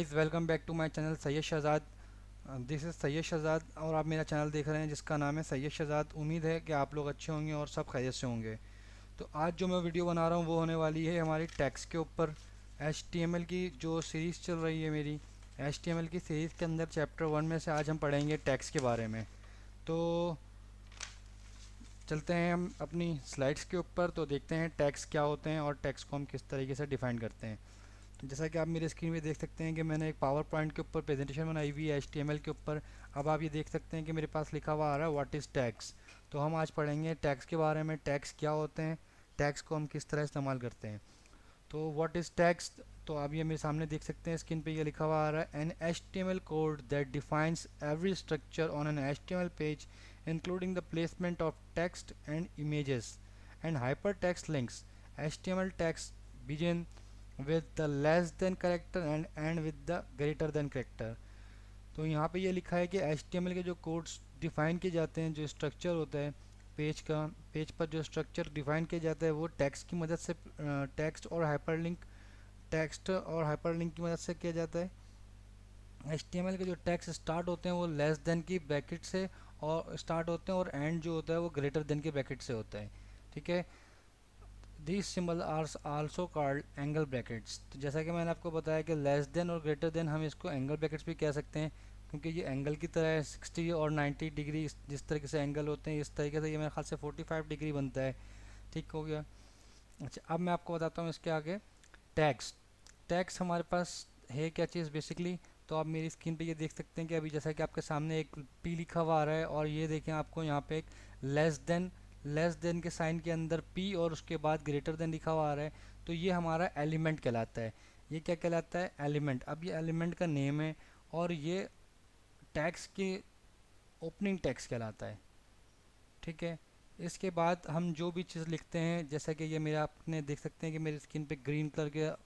guys welcome back to my channel Syed Shahzad this is Syed Shahzad और आप मेरा चैनल देख रहे हैं जिसका नाम है सैयद शहजाद उम्मीद है कि आप लोग अच्छे होंगे और सब खैरियत से होंगे तो आज जो मैं वीडियो बना रहा हूँ वो होने वाली है हमारी टैक्स के ऊपर एच की जो सीरीज़ चल रही है मेरी एच की सीरीज़ के अंदर चैप्टर वन में से आज हम पढ़ेंगे टैक्स के बारे में तो चलते हैं हम अपनी स्लाइड्स के ऊपर तो देखते हैं टैक्स क्या होते हैं और टैक्स को हम किस तरीके से डिफ़ाइन करते हैं तो जैसा कि आप मेरे स्क्रीन पे देख सकते हैं कि मैंने एक पावर पॉइंट के ऊपर प्रेजेंटेशन बनाई हुई है एच के ऊपर अब आप ये देख सकते हैं कि मेरे पास लिखा हुआ आ रहा है व्हाट इज़ टैक्स तो हम आज पढ़ेंगे टैक्स के बारे में टैक्स क्या होते हैं टैक्स को हम किस तरह इस्तेमाल करते हैं तो व्हाट इज़ टैक्स तो आप ये मेरे सामने देख सकते हैं स्क्रीन पर यह लिखा हुआ आ रहा है an H T M L code that defines every structure on an H T M L page including the placement of text and images and hypertext links H T M L tags begin with the less than character and end with the greater than character तो यहाँ पे ये लिखा है कि H के जो codes define किए जाते हैं जो स्ट्रक्चर होता है पेज का पेज पर जो स्ट्रक्चर डिफाइन किया जाता है वो टेक्स्ट की मदद से टेक्स्ट और लिंक टेक्स्ट और लिंक की मदद से किया जाता है एच के जो टेक्स्ट स्टार्ट होते हैं वो लेस देन की ब्रैकेट से और स्टार्ट होते हैं और एंड जो होता है वो ग्रेटर देन के ब्रैकेट से होता है ठीक है this symbol are also called angle brackets तो जैसा कि मैंने आपको बताया कि लेस देन और ग्रेटर देन हम इसको एंगल ब्रैकेट्स भी कह सकते हैं क्योंकि ये एंगल की तरह है सिक्सटी और नाइन्टी डिग्री जिस तरीके से एंगल होते हैं इस तरीके से ये मेरे ख्याल से फोर्टी फाइव डिग्री बनता है ठीक हो गया अच्छा अब मैं आपको बताता हूँ इसके आगे टैक्स टैक्स हमारे पास है क्या चीज़ बेसिकली तो आप मेरी स्क्रीन पे ये देख सकते हैं कि अभी जैसा कि आपके सामने एक पी लिखा हुआ आ रहा है और ये देखें आपको यहाँ पे एक लेस देन लेस देन के साइन के अंदर पी और उसके बाद ग्रेटर देन लिखा हुआ आ रहा है तो ये हमारा एलिमेंट कहलाता है ये क्या कहलाता है एलिमेंट अब ये एलिमेंट का नेम है और ये टैक्स के ओपनिंग टैक्स कहलाता है ठीक है इसके बाद हम जो भी चीज़ लिखते हैं जैसा कि ये मेरा आपने देख सकते हैं कि मेरी स्किन पे ग्रीन कलर का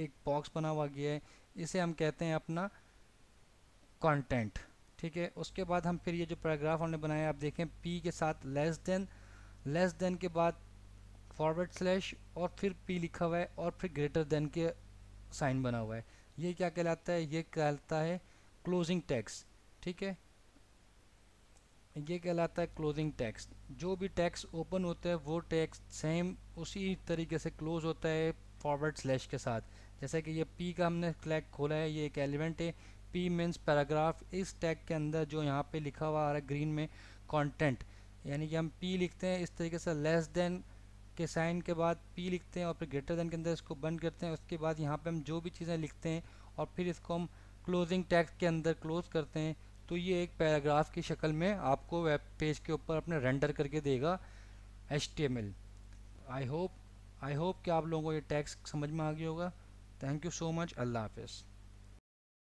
एक बॉक्स बना हुआ गया है इसे हम कहते हैं अपना कंटेंट ठीक है उसके बाद हम फिर ये जो पैराग्राफ हमने बनाया आप देखें पी के साथ लेस देन लेस देन के बाद फॉरवर्ड स्लैश और फिर पी लिखा हुआ है और फिर ग्रेटर देन के साइन बना हुआ है ये क्या कहलाता है ये कहलाता है क्लोजिंग टैक्स ठीक है ये कहलाता है क्लोजिंग टैक्स जो भी टैक्स ओपन होता है वो टैक्स सेम उसी तरीके से क्लोज होता है फॉरवर्ड स्लैश के साथ जैसे कि ये पी का हमने फ्लैग खोला है ये एक एलिमेंट है पी मीन्स पैराग्राफ इस टैग के अंदर जो यहाँ पे लिखा हुआ आ रहा है ग्रीन में कंटेंट यानी कि हम पी लिखते हैं इस तरीके से लेस देन के साइन के बाद पी लिखते हैं और फिर ग्रेटर देन के अंदर इसको बंद करते हैं उसके बाद यहाँ पे हम जो भी चीज़ें लिखते हैं और फिर इसको हम क्लोजिंग टैक्स के अंदर क्लोज करते हैं तो ये एक पैराग्राफ की शक्ल में आपको वेब पेज के ऊपर अपने रेंडर करके देगा H T M L I hope I hope कि आप लोगों को ये टैक्स समझ में आ गया होगा थैंक यू सो मच अल्लाह हाफिज़